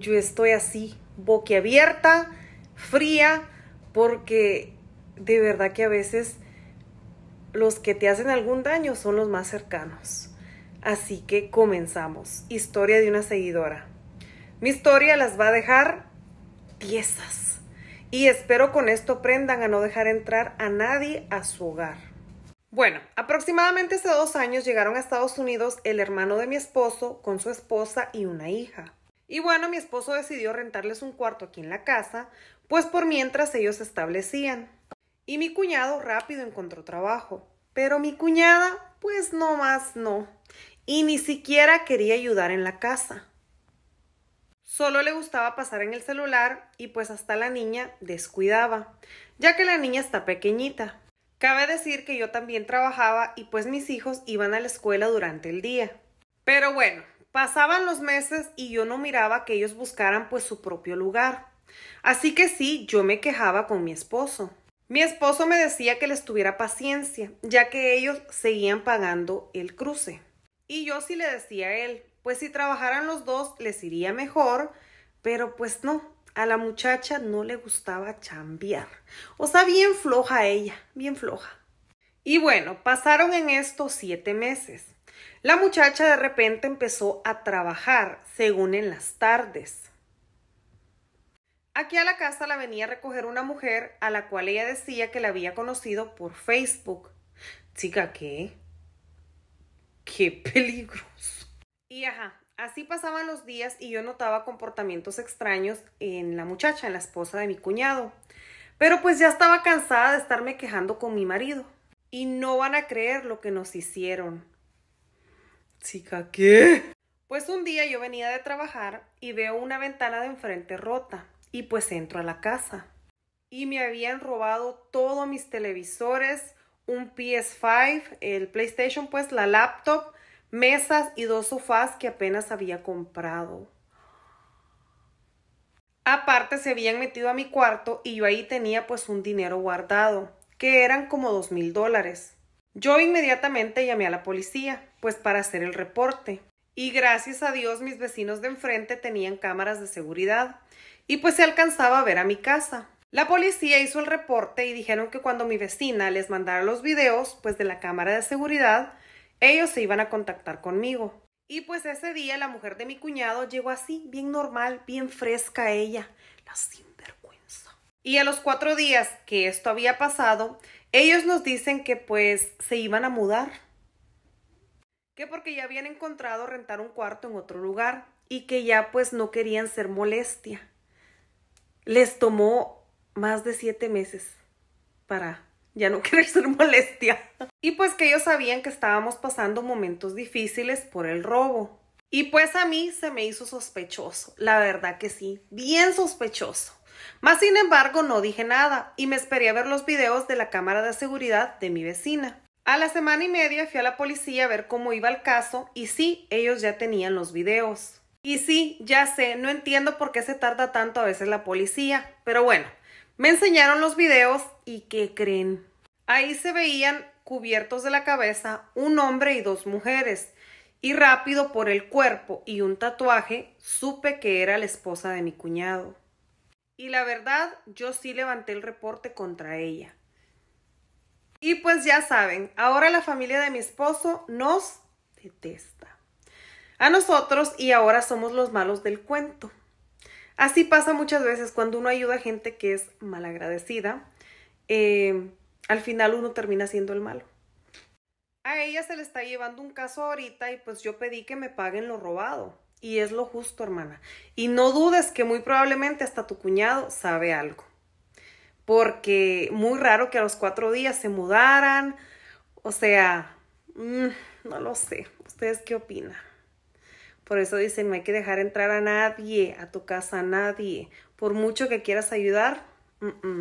yo estoy así, boquiabierta, fría, porque de verdad que a veces los que te hacen algún daño son los más cercanos. Así que comenzamos. Historia de una seguidora. Mi historia las va a dejar tiesas. Y espero con esto aprendan a no dejar entrar a nadie a su hogar. Bueno, aproximadamente hace dos años llegaron a Estados Unidos el hermano de mi esposo con su esposa y una hija. Y bueno, mi esposo decidió rentarles un cuarto aquí en la casa, pues por mientras ellos se establecían. Y mi cuñado rápido encontró trabajo, pero mi cuñada, pues no más no, y ni siquiera quería ayudar en la casa. Solo le gustaba pasar en el celular y pues hasta la niña descuidaba, ya que la niña está pequeñita. Cabe decir que yo también trabajaba y pues mis hijos iban a la escuela durante el día. Pero bueno, Pasaban los meses y yo no miraba que ellos buscaran pues su propio lugar. Así que sí, yo me quejaba con mi esposo. Mi esposo me decía que les tuviera paciencia, ya que ellos seguían pagando el cruce. Y yo sí le decía a él, pues si trabajaran los dos les iría mejor, pero pues no, a la muchacha no le gustaba chambear. O sea, bien floja ella, bien floja. Y bueno, pasaron en estos siete meses. La muchacha de repente empezó a trabajar, según en las tardes. Aquí a la casa la venía a recoger una mujer a la cual ella decía que la había conocido por Facebook. Chica, ¿qué? ¡Qué peligros! Y ajá, así pasaban los días y yo notaba comportamientos extraños en la muchacha, en la esposa de mi cuñado. Pero pues ya estaba cansada de estarme quejando con mi marido. Y no van a creer lo que nos hicieron. Chica, ¿qué? Pues un día yo venía de trabajar y veo una ventana de enfrente rota y pues entro a la casa. Y me habían robado todos mis televisores, un PS5, el PlayStation, pues la laptop, mesas y dos sofás que apenas había comprado. Aparte se habían metido a mi cuarto y yo ahí tenía pues un dinero guardado, que eran como dos mil dólares. Yo inmediatamente llamé a la policía pues para hacer el reporte. Y gracias a Dios mis vecinos de enfrente tenían cámaras de seguridad y pues se alcanzaba a ver a mi casa. La policía hizo el reporte y dijeron que cuando mi vecina les mandara los videos, pues de la cámara de seguridad, ellos se iban a contactar conmigo. Y pues ese día la mujer de mi cuñado llegó así, bien normal, bien fresca ella, la sinvergüenza. Y a los cuatro días que esto había pasado, ellos nos dicen que pues se iban a mudar que porque ya habían encontrado rentar un cuarto en otro lugar y que ya pues no querían ser molestia. Les tomó más de siete meses para ya no querer ser molestia. Y pues que ellos sabían que estábamos pasando momentos difíciles por el robo. Y pues a mí se me hizo sospechoso, la verdad que sí, bien sospechoso. Más sin embargo no dije nada y me esperé a ver los videos de la cámara de seguridad de mi vecina. A la semana y media fui a la policía a ver cómo iba el caso y sí, ellos ya tenían los videos. Y sí, ya sé, no entiendo por qué se tarda tanto a veces la policía, pero bueno, me enseñaron los videos y ¿qué creen? Ahí se veían cubiertos de la cabeza un hombre y dos mujeres, y rápido por el cuerpo y un tatuaje supe que era la esposa de mi cuñado. Y la verdad, yo sí levanté el reporte contra ella. Y pues ya saben, ahora la familia de mi esposo nos detesta. A nosotros y ahora somos los malos del cuento. Así pasa muchas veces cuando uno ayuda a gente que es malagradecida, em, al final uno termina siendo el malo. A ella se le está llevando un caso ahorita y pues yo pedí que me paguen lo robado. Y es lo justo, hermana. Y no dudes que muy probablemente hasta tu cuñado sabe algo porque muy raro que a los cuatro días se mudaran. O sea, mm, no lo sé. ¿Ustedes qué opinan? Por eso dicen, no hay que dejar entrar a nadie a tu casa, a nadie. Por mucho que quieras ayudar, mm, mm".